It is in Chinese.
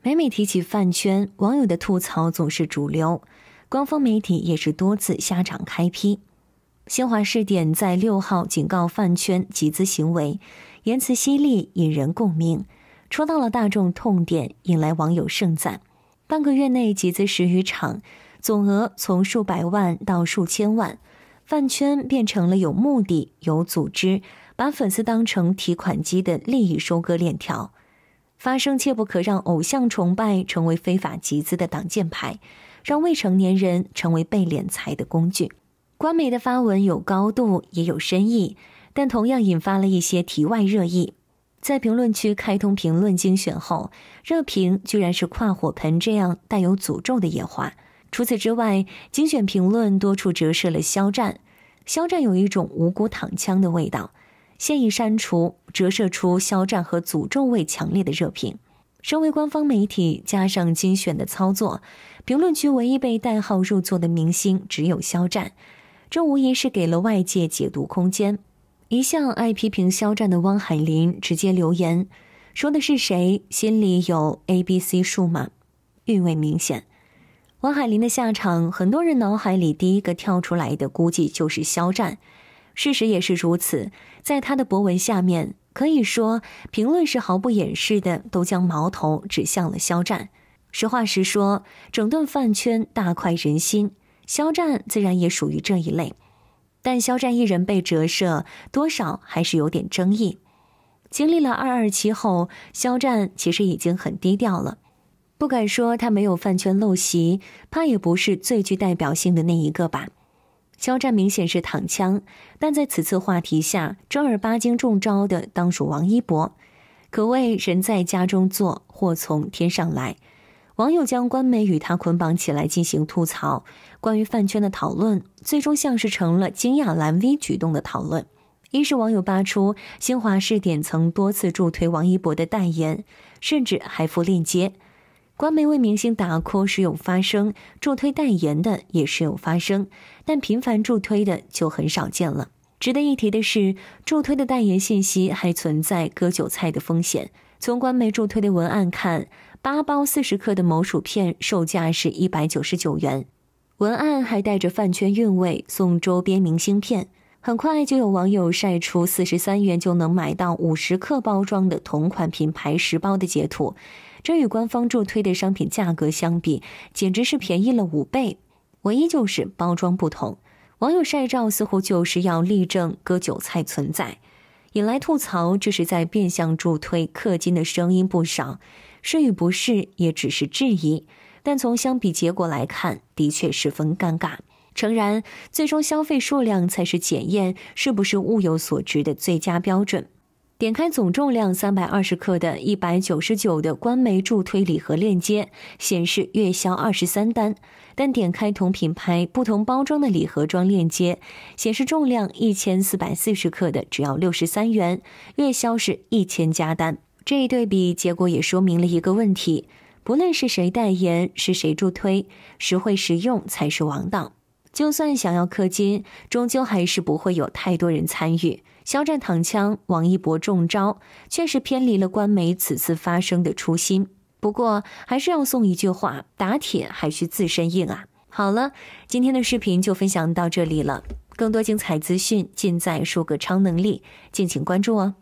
每每提起饭圈，网友的吐槽总是主流，官方媒体也是多次下场开批。新华视点在六号警告饭圈集资行为，言辞犀利，引人共鸣，戳到了大众痛点，引来网友盛赞。半个月内集资十余场，总额从数百万到数千万，饭圈变成了有目的、有组织，把粉丝当成提款机的利益收割链条。发声，切不可让偶像崇拜成为非法集资的挡箭牌，让未成年人成为被敛财的工具。官媒的发文有高度，也有深意，但同样引发了一些题外热议。在评论区开通评论精选后，热评居然是“跨火盆”这样带有诅咒的野话。除此之外，精选评论多处折射了肖战，肖战有一种无辜躺枪的味道。现已删除，折射出肖战和诅咒味强烈的热评。身为官方媒体，加上精选的操作，评论区唯一被代号入座的明星只有肖战，这无疑是给了外界解读空间。一向爱批评肖战的汪海林直接留言，说的是谁心里有 A B C 数吗？韵味明显。汪海林的下场，很多人脑海里第一个跳出来的估计就是肖战。事实也是如此，在他的博文下面，可以说评论是毫不掩饰的，都将矛头指向了肖战。实话实说，整顿饭圈大快人心，肖战自然也属于这一类。但肖战一人被折射，多少还是有点争议。经历了二二七后，肖战其实已经很低调了，不敢说他没有饭圈陋习，怕也不是最具代表性的那一个吧。肖战明显是躺枪，但在此次话题下，正儿八经中招的当属王一博，可谓人在家中坐，祸从天上来。网友将官媒与他捆绑起来进行吐槽。关于饭圈的讨论，最终像是成了惊讶蓝 V 举动的讨论。一是网友扒出新华试点曾多次助推王一博的代言，甚至还附链接。官媒为明星打 call 时有发生，助推代言的也时有发生，但频繁助推的就很少见了。值得一提的是，助推的代言信息还存在割韭菜的风险。从官媒助推的文案看，八包四十克的某薯片售价是一百九十九元，文案还带着饭圈韵味，送周边明星片。很快就有网友晒出四十三元就能买到五十克包装的同款品牌十包的截图。这与官方助推的商品价格相比，简直是便宜了五倍。唯一就是包装不同。网友晒照，似乎就是要力证“割韭菜”存在，引来吐槽。这是在变相助推氪金的声音不少，是与不是，也只是质疑。但从相比结果来看，的确十分尴尬。诚然，最终消费数量才是检验是不是物有所值的最佳标准。点开总重量三百二十克的一百九十九的官媒助推礼盒链接，显示月销二十三单；但点开同品牌不同包装的礼盒装链接，显示重量一千四百四十克的只要六十三元，月销是一千加单。这一对比结果也说明了一个问题：不论是谁代言，是谁助推，实惠实用才是王道。就算想要氪金，终究还是不会有太多人参与。肖战躺枪，王一博中招，确实偏离了官媒此次发声的初心。不过，还是要送一句话：打铁还需自身硬啊！好了，今天的视频就分享到这里了，更多精彩资讯尽在“数个超能力”，敬请关注哦。